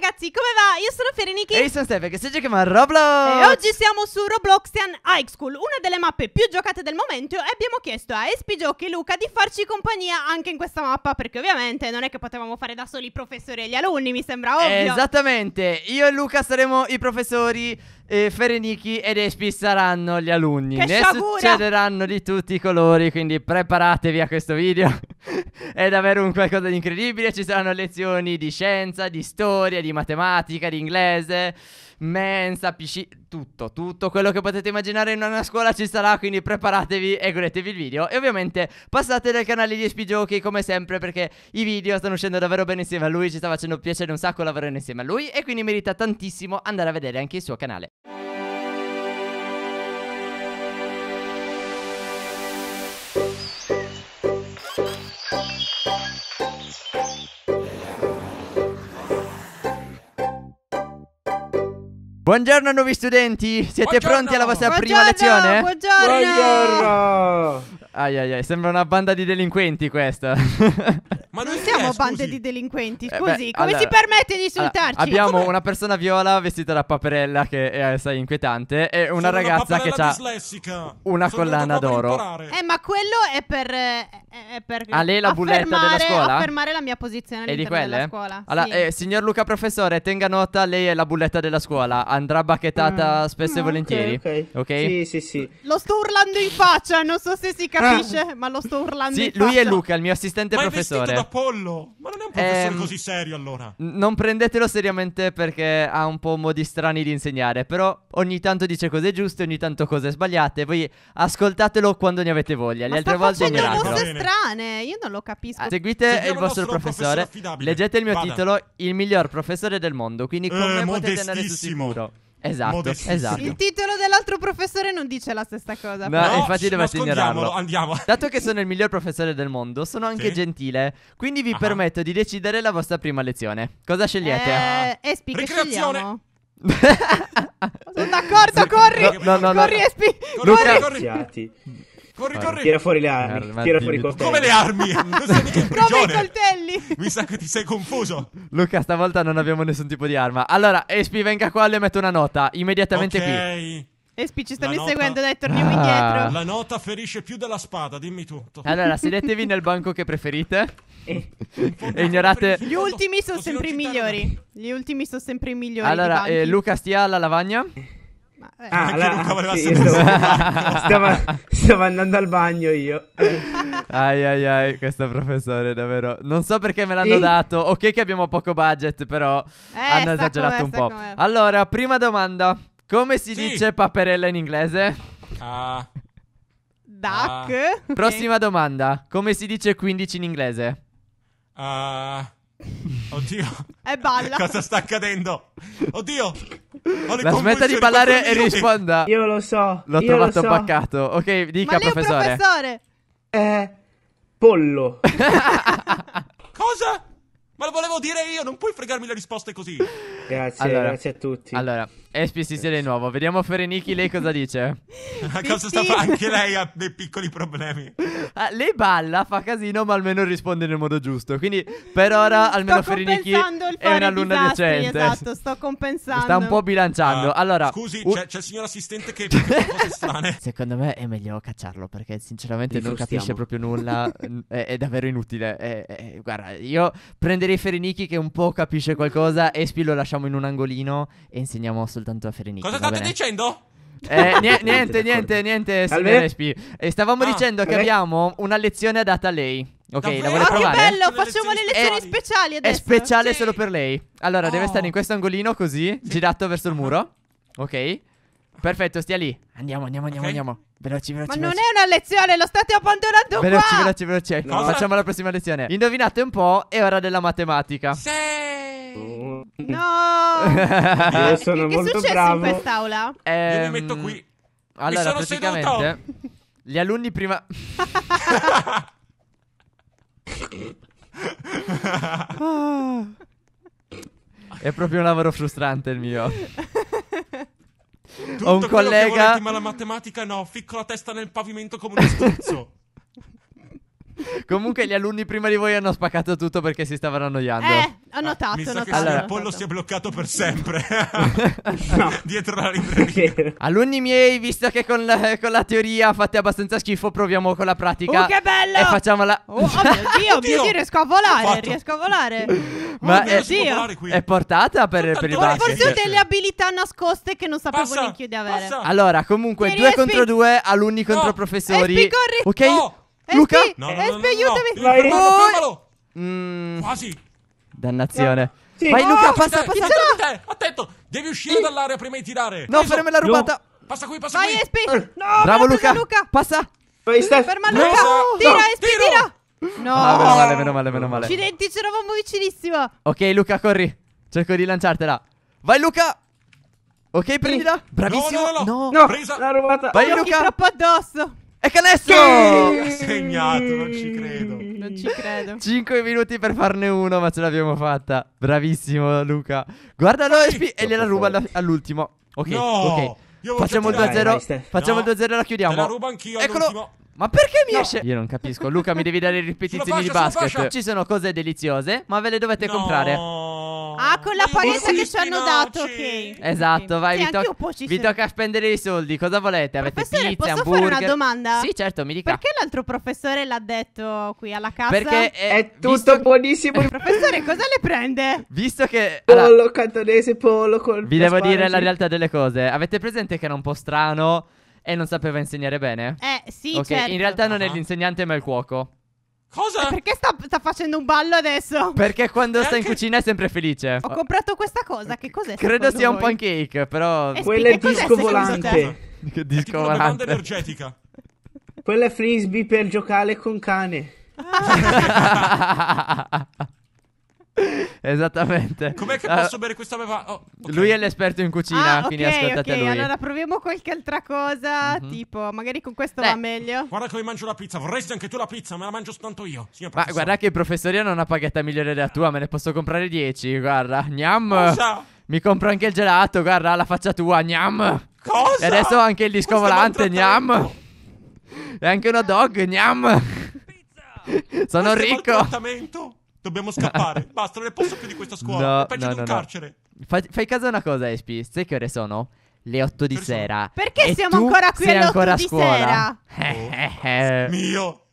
ragazzi, come va? Io sono Fereniki E io sono Steve, che si gioca chiama Roblox E oggi siamo su Robloxian High School Una delle mappe più giocate del momento E abbiamo chiesto a Espigiochi e Luca di farci compagnia anche in questa mappa Perché ovviamente non è che potevamo fare da soli i professori e gli alunni, mi sembra ovvio Esattamente, io e Luca saremo i professori e Ferenichi ed Espi saranno gli alunni. Che ne sciagura! succederanno di tutti i colori, quindi preparatevi a questo video. È davvero un qualcosa di incredibile. Ci saranno lezioni di scienza, di storia, di matematica, di inglese mensa, piscina, tutto, tutto quello che potete immaginare in una scuola ci sarà, quindi preparatevi e godetevi il video. E ovviamente passate dal canale di SP Giochi come sempre perché i video stanno uscendo davvero bene insieme a lui, ci sta facendo piacere un sacco lavorare insieme a lui e quindi merita tantissimo andare a vedere anche il suo canale. Buongiorno nuovi studenti, siete buongiorno. pronti alla vostra buongiorno, prima lezione? Buongiorno! Buongiorno! Ai ai ai, sembra una banda di delinquenti questa siamo eh, bande di delinquenti. Scusi, eh beh, come allora, si permette di insultarci? Allora, abbiamo come? una persona viola vestita da paperella che è assai eh, inquietante e una Sono ragazza una che ha una Sono collana d'oro. Eh, ma quello è per eh, è per A ah, lei la bulletta della scuola? affermare la mia posizione all'interno della scuola. Allora, sì. eh, signor Luca professore, tenga nota, lei è la bulletta della scuola, andrà bacchettata mm. spesso mm, e volentieri. ok. Okay? Sì, sì, sì. Lo sto urlando in faccia, non so se si capisce, ah. ma lo sto urlando sì, in faccia. Sì, lui è Luca, il mio assistente ma professore. È vestito da pollo. Ma non è un professore ehm, così serio allora. Non prendetelo seriamente perché ha un po' modi strani di insegnare, però ogni tanto dice cose giuste, ogni tanto cose sbagliate. Voi ascoltatelo quando ne avete voglia. Le altre volte ignoratelo. Ma cose strane, io non lo capisco. Ah, seguite Seguiamo il vostro, vostro professore, professore leggete il mio Vada. titolo, il miglior professore del mondo, quindi eh, come eh, potete andare su sicuro. Esatto, esatto. Il titolo dell'altro professore non dice la stessa cosa. No, no infatti devo segnalarlo. Andiamo. Dato che sono il miglior professore del mondo, sono anche sì. gentile. Quindi vi Aha. permetto di decidere la vostra prima lezione. Cosa scegliete? Eh, Espi, che Recreazione. sono d'accordo, corri. No, no, no, corri, Espi. Corri, corri. corri. Corri, corri. Tira fuori le armi. Guarda, eh, tira fuori i coltelli. Come le armi? Non sei Come i coltelli. Mi sa che ti sei confuso. Luca, stavolta non abbiamo nessun tipo di arma. Allora, Espi, venga qua, le metto una nota. Immediatamente okay. qui. Espi, ci stavi nota... seguendo, dai, torniamo ah. indietro. La nota ferisce più della spada, dimmi tutto. Allora, sedetevi nel banco che preferite. e eh. ignorate. Gli ultimi sono sempre i migliori. Gli ultimi sono sempre i migliori. Allora, eh, Luca, stia alla lavagna. Eh. Ma, eh. Ah, allora, ah, sì, stavo, stavo, stavo, andando al bagno io. ai ai ai, questo professore davvero. Non so perché me l'hanno sì. dato. Ok che abbiamo poco budget, però eh, hanno esagerato un po'. Allora, prima domanda. Come si sì. dice paperella in inglese? Ah. Uh, Duck. Uh, Prossima okay. domanda. Come si dice 15 in inglese? Ah. Uh, oddio. E balla. Cosa sta accadendo? Oddio. La smetta di parlare e risponda. Io lo so. L'ho io trovato so. baccato. Ok, dica, professore. professore. Eh, pollo. Cosa? Ma lo volevo dire io, non puoi fregarmi le risposte così. Grazie, allora, grazie a tutti. Allora, SPCC di nuovo, vediamo Fereniki lei cosa dice. cosa sta fa? Anche lei ha dei piccoli problemi. Ah, lei balla, fa casino, ma almeno risponde nel modo giusto. Quindi per ora mm, almeno sto Ferinichi è un'alunna disastri, decente. Esatto, sto compensando. Sta un po' bilanciando. Ah, allora, scusi, uh... c'è, c'è il signor assistente che cose strane. Secondo me è meglio cacciarlo perché sinceramente non capisce proprio nulla. è, è, davvero inutile. È, è... guarda, io prenderei Ferinichi che un po' capisce qualcosa. Espi lo lasciamo in un angolino e insegniamo soltanto a Ferinichi. Cosa state bene? dicendo? Eh, niente, niente, niente, niente, signor SP. Eh, stavamo ah, dicendo che abbiamo una lezione data a lei. Ok, Davvero? la vuole ah, provare? Ma che bello, facciamo le lezioni eh, è, speciali adesso. È speciale sì. solo per lei. Allora, oh. deve stare in questo angolino così, sì. girato verso il muro. Ok. Perfetto, stia lì. Andiamo, andiamo, andiamo, okay. andiamo. Veloci, veloci. Ma veloci. non è una lezione, lo state abbandonando veloci, qua. Veloci, veloci, veloci. No. Facciamo la prossima lezione. Indovinate un po', è ora della matematica. Sì. No! Io sono che, molto che è successo bravo. in quest'aula? Ehm, Io mi metto qui. Allora, sono praticamente, gli alunni prima... È proprio un lavoro frustrante il mio. Tutto Ho un collega. Volete, ma la matematica no, ficco la testa nel pavimento come uno struzzo. Comunque, gli alunni prima di voi hanno spaccato tutto perché si stavano annoiando. Eh, ho ah, notato, ah, mi notato, che allora, Pollo si è bloccato per sempre. no. Dietro la libreria. Alunni miei, visto che con la, con la, teoria fate abbastanza schifo, proviamo con la pratica. Oh, che bello! E facciamola. Oh, oh mio Dio, Dio, Dio, riesco a volare, riesco a volare. Ma oh, è, Dio. è portata per, per il basket. Forse ho delle abilità nascoste che non sapevo passa, neanche io di avere. Passa. Allora, comunque, Vieni, due espi... contro due, alunni no. contro professori. Espi, corri. Ok? No. Luca? Espi, no, no, no, no, no. aiutami. No, no, no, no, no, no, no, no, Dannazione. Sì. Vai, Luca, passa, passa. Chi Attento, devi uscire dall'area prima di tirare. No, fermi la rubata. Passa qui, passa Vai, qui. Vai, Espi. Eh. No, bravo, Luca. Luca. Passa. Vai, Steph. Ferma Luca. No. Tira, Espi, tira. No. Ah, meno male, meno male, meno male. Accidenti, c'eravamo vicinissima. Ok, Luca, corri. Cerco di lanciartela. Vai, Luca. Ok, prendila. Bravissimo. No, no, no. no. Presa. L'ha rubata. Vai, Luca. troppo addosso. E canestro. Segnato, non ci credo. Non mm. ci credo. 5 minuti per farne uno, ma ce l'abbiamo fatta. Bravissimo, Luca. Guarda sì, e gliela ruba alla, all'ultimo. Ok, no, ok. Facciamo il 2-0. Facciamo il 2-0 e la chiudiamo. la rubo anch'io. Eccolo. All'ultimo. Ma perché mi no. esce? Io non capisco. Luca, mi devi dare ripetizioni faccia, di basket. Ci sono cose deliziose, ma ve le dovete no. comprare. Ah, ah, con la paletta che ci hanno dato, ok. Esatto, vai, Sì, vi, anch'io può- ci vi sono. tocca spendere i soldi. Cosa volete? Avete Professore, pizza, posso fare una domanda? Sì, certo, mi dica. Perché l'altro professore l'ha detto qui alla casa? Perché eh, È tutto visto, buonissimo il Professore, cosa le prende? visto che allora, pollo cantonese, pollo col vi devo asparagi. dire la realtà delle cose. Avete presente che era un po' strano e non sapeva insegnare bene? Eh, sì, Ok, certo. in realtà non è ah. l'insegnante, ma è il cuoco. Cosa? E perché sta, sta, facendo un ballo adesso? Perché quando sta anche... in cucina è sempre felice. Ho comprato questa cosa, che cos'è? Credo sia voi? un pancake, però... Eh Quella è disco volante. Che disco volante. È una energetica. Quella è frisbee per giocare con cane. Ah. Esattamente. Com'è che ah, posso Ah, bere questa bevanda? Oh, ok. Lui è l'esperto in cucina, ah, quindi ok, ascoltate ok, lui. allora proviamo qualche altra cosa, Mhm. tipo, magari con questo Beh. va meglio. Guarda come mangio la pizza. Vorresti anche tu la pizza? Me la mangio soltanto io. Signor Ma professore. guarda che il professorio non ha una paghetta migliore della tua, me ne posso comprare 10, guarda. Gnam. Cosa? Oh, mi compro anche il gelato, guarda, la faccia tua, gnam. Cosa? E adesso anche il disco volante, gnam. E anche una dog, gnam. Sono Questo è ricco. maltrattamento. Dobbiamo scappare. Basta, non ne posso più di questa scuola. No, è peggio no, di un no, carcere. Fai, fai caso a una cosa, Espi. Sai che ore sono? Le 8 di Persona. sera. Perché e siamo ancora qui alle 8 di scuola? sera? Oh, mio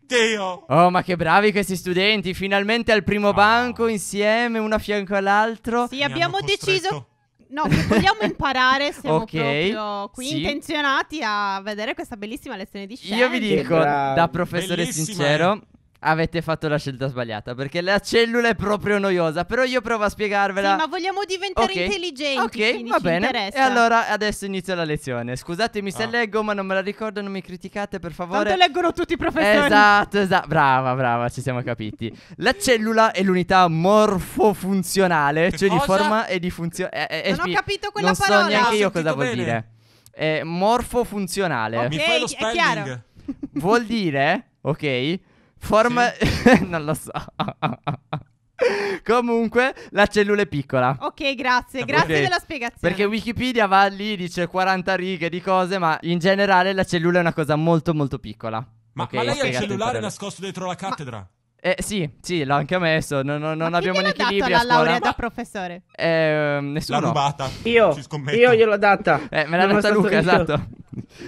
Dio! Oh, ma che bravi questi studenti! Finalmente al primo ah. banco insieme, uno a fianco all'altro. Sì, Mi abbiamo deciso No, che vogliamo imparare, siamo okay, proprio qui sì. intenzionati a vedere questa bellissima lezione di scienza. Io vi dico, da professore bellissima. sincero, eh avete fatto la scelta sbagliata perché la cellula è proprio noiosa. Però io provo a spiegarvela. Sì, ma vogliamo diventare okay. intelligenti. Ok, va bene. Interessa. E allora adesso inizio la lezione. Scusatemi se ah. leggo, ma non me la ricordo, non mi criticate per favore. Tanto leggono tutti i professori. Esatto, esatto. Brava, brava, ci siamo capiti. la cellula è l'unità morfofunzionale, cioè cosa? di forma e di funzione. Eh, eh, non ho capito quella non parola. Non so neanche ah, io cosa vuol dire. È morfofunzionale. Okay, Mi fai lo spelling? Vuol dire, ok Forma... Sì. non lo so. Comunque, la cellula è piccola. Ok, grazie, grazie okay. della spiegazione. Perché Wikipedia va lì, dice 40 righe di cose, ma in generale la cellula è una cosa molto molto piccola. Ma, okay, ma lei ha il cellulare nascosto dentro la cattedra? Ma... Eh, sì, sì, l'ho anche messo. No, no, non abbiamo neanche dato libri a scuola. laurea da professore? Eh, nessuno. L'ha rubata. Io, io gliel'ho data. Eh, me l'ha data Luca, io. esatto.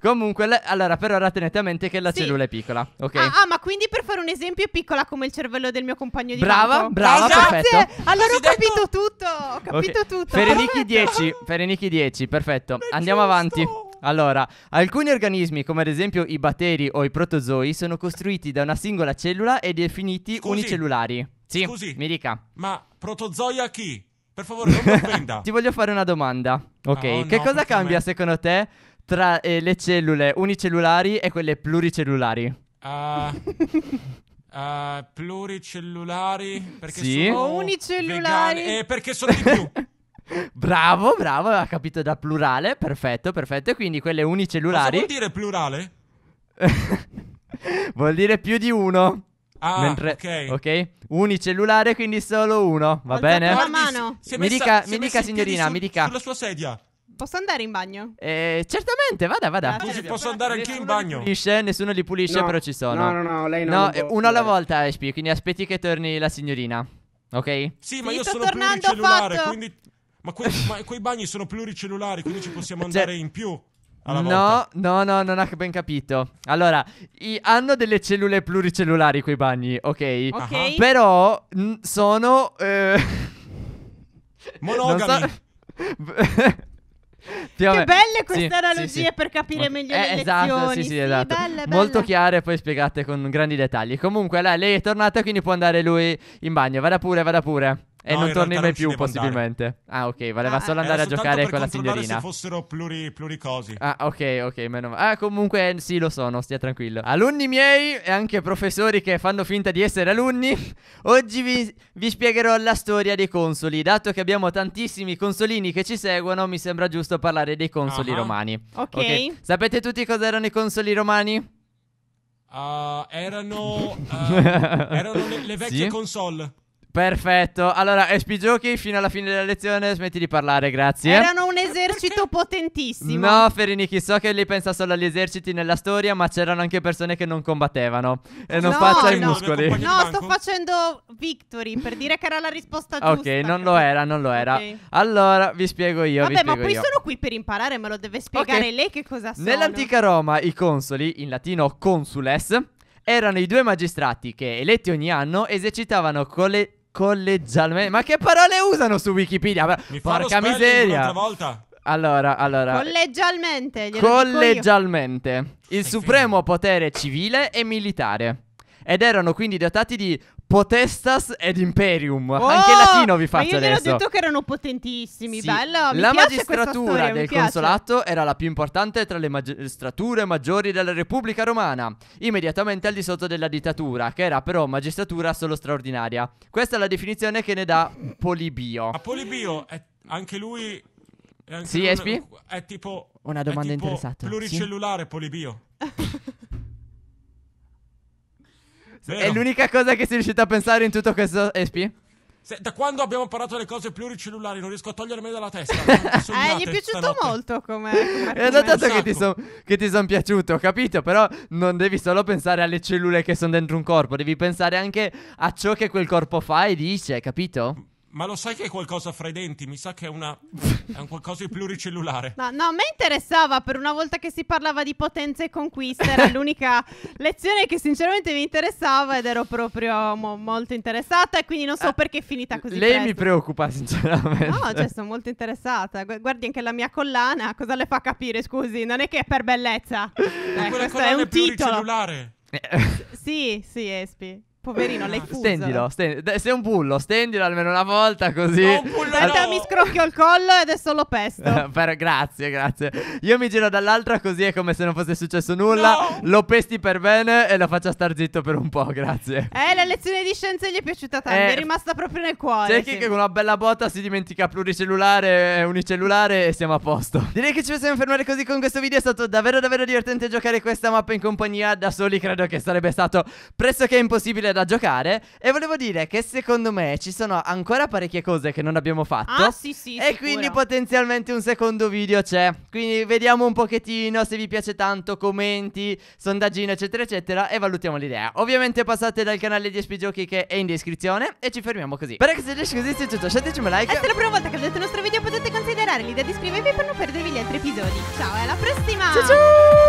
Comunque, la- allora, però ora tenete a mente che la Sì. cellula è piccola, ok? Ah, ah, ma quindi per fare un esempio è piccola come il cervello del mio compagno di Brava, banco. brava, Grazie. Esatto. perfetto. Allora ho capito tutto, ho capito Ok. tutto. Ferenichi 10, Ferenichi 10, perfetto. Andiamo avanti. Allora, alcuni organismi, come ad esempio i batteri o i protozoi, sono costruiti da una singola cellula e definiti Scusi. unicellulari. Sì, Scusi. mi dica. Ma protozoi a chi? Per favore, non mi offenda. Ti voglio fare una domanda, ok? Oh, no, che cosa cambia me- secondo te tra eh, le cellule unicellulari e quelle pluricellulari? Uh... Uh, pluricellulari perché sì. sono o unicellulari vegane, eh, perché sono di più bravo bravo ha capito da plurale perfetto perfetto quindi quelle unicellulari cosa vuol dire plurale? vuol dire più di uno Ah, Mentre, ok. Ok? Unicellulare, quindi solo uno, va Ho bene? Mi, messa, mi dica, mi dica signorina, su, mi dica. Sulla sua sedia. Posso andare in bagno? Eh, certamente, vada, vada. Scusi, posso andare anch'io in bagno? Li pulisce, nessuno li pulisce, No. però ci sono. No, no, no, lei non No, può eh, uno alla volta, Espi, quindi aspetti che torni la signorina. Ok? Sì, ma Sì, io sono tornando, ho pluricellulare, fatto. quindi... Ma, que- ma quei bagni sono pluricellulari, quindi ci possiamo Cioè- andare in più alla volta. No, no, no, non ha ben capito. Allora, i- hanno delle cellule pluricellulari quei bagni, ok? Ok. Ah. Però mh, sono... eh, non Monogami. so- più che belle queste sì, analogie sì, per capire meglio eh, le esatto, lezioni. Sì, sì, esatto. Belle, Molto belle. chiare e poi spiegate con grandi dettagli. Comunque, là, lei è tornata, quindi può andare lui in bagno. Vada pure, vada pure. E no, non torni mai più, possibilmente. Andare. Ah, ok, valeva ah, solo eh, andare a giocare con la signorina. se fossero pluri, pluricosi. Ah, ok, ok, meno male. Ah, comunque, sì, lo sono, stia tranquillo. Alunni miei e anche professori che fanno finta di essere alunni, oggi vi, vi spiegherò la storia dei consoli. Dato che abbiamo tantissimi consolini che ci seguono, mi sembra giusto parlare dei consoli uh -huh. romani. Okay. ok. Sapete tutti cosa erano i consoli romani? Uh, erano, uh, erano le, le vecchie sì? console. Perfetto. Allora, SP Giochi, fino alla fine della lezione smetti di parlare, grazie. Erano un esercito potentissimo. No, Ferinichi, so che lei pensa solo agli eserciti nella storia, ma c'erano anche persone che non combattevano. E non no, faccia no, i muscoli. No, sto facendo victory per dire che era la risposta giusta. Ok, non lo era, non lo era. Okay. Allora, vi spiego io. Vabbè, spiego ma poi io. sono qui per imparare, me lo deve spiegare okay. lei che cosa sono. Nell'antica Roma, i consoli, in latino consules, erano i due magistrati che, eletti ogni anno, esercitavano collettivamente collegialmente. Ma che parole usano su Wikipedia? Mi Porca miseria. Volta. Allora, allora. Collegialmente. Collegialmente. Il supremo potere civile e militare. Ed erano quindi dotati di Potestas ed Imperium. Oh, Anche in latino vi faccio ma io adesso. Io ho detto che erano potentissimi. Sì. Bello. Mi la magistratura storia, del consolato era la più importante tra le magistrature maggiori della Repubblica Romana, immediatamente al di sotto della dittatura, che era però magistratura solo straordinaria. Questa è la definizione che ne dà Polibio. Ma Polibio è anche lui. È anche sì, Espi? È tipo. Una domanda tipo interessante. Pluricellulare sì? Polibio. Vero. È l'unica cosa che sei riuscito a pensare in tutto questo Espi? Se, da quando abbiamo parlato delle cose pluricellulari non riesco a togliermi dalla testa. eh, gli è piaciuto stanotte. molto come. È notato che ti esatto. sono son piaciuto, ho capito, però non devi solo pensare alle cellule che sono dentro un corpo, devi pensare anche a ciò che quel corpo fa e dice, capito? Ma lo sai che è qualcosa fra i denti? Mi sa che è, una, è un qualcosa di pluricellulare. No, no, a me interessava per una volta che si parlava di potenza e conquista. Era l'unica lezione che sinceramente mi interessava ed ero proprio mo- molto interessata. E quindi non so ah, perché è finita così. Lei presto. mi preoccupa, sinceramente. No, cioè, sono molto interessata. Guardi anche la mia collana. Cosa le fa capire? Scusi, non è che è per bellezza. Eh, questo è un è pluricellulare. Eh, sì, sì, Espi. Poverino, l'hai fuso. Stendilo, stendilo. Se è un pullo, stendilo almeno una volta così. No, un pullo allora, no. mi scrocchio il collo ed è solo pesto. per, grazie, grazie. Io mi giro dall'altra così è come se non fosse successo nulla. No. Lo pesti per bene e lo faccia star zitto per un po', grazie. Eh, la lezione di scienze gli è piaciuta tanto, eh, è rimasta proprio nel cuore. C'è chi sì. che con una bella botta si dimentica pluricellulare, eh, unicellulare e siamo a posto. Direi che ci possiamo fermare così con questo video, è stato davvero davvero divertente giocare questa mappa in compagnia da soli, credo che sarebbe stato pressoché impossibile da da giocare e volevo dire che secondo me ci sono ancora parecchie cose che non abbiamo fatto. Ah, sì, sì. E sicura. quindi potenzialmente un secondo video c'è. Quindi vediamo un pochettino se vi piace tanto, commenti, sondaggino, eccetera, eccetera, e valutiamo l'idea. Ovviamente passate dal canale di SP Giochi che è in descrizione e ci fermiamo così. che se riesci così se è tutto, lasciateci un like. E se è la prima volta che vedete il nostro video potete considerare l'idea di iscrivervi per non perdervi gli altri episodi. Ciao, alla prossima! Ciao ciao!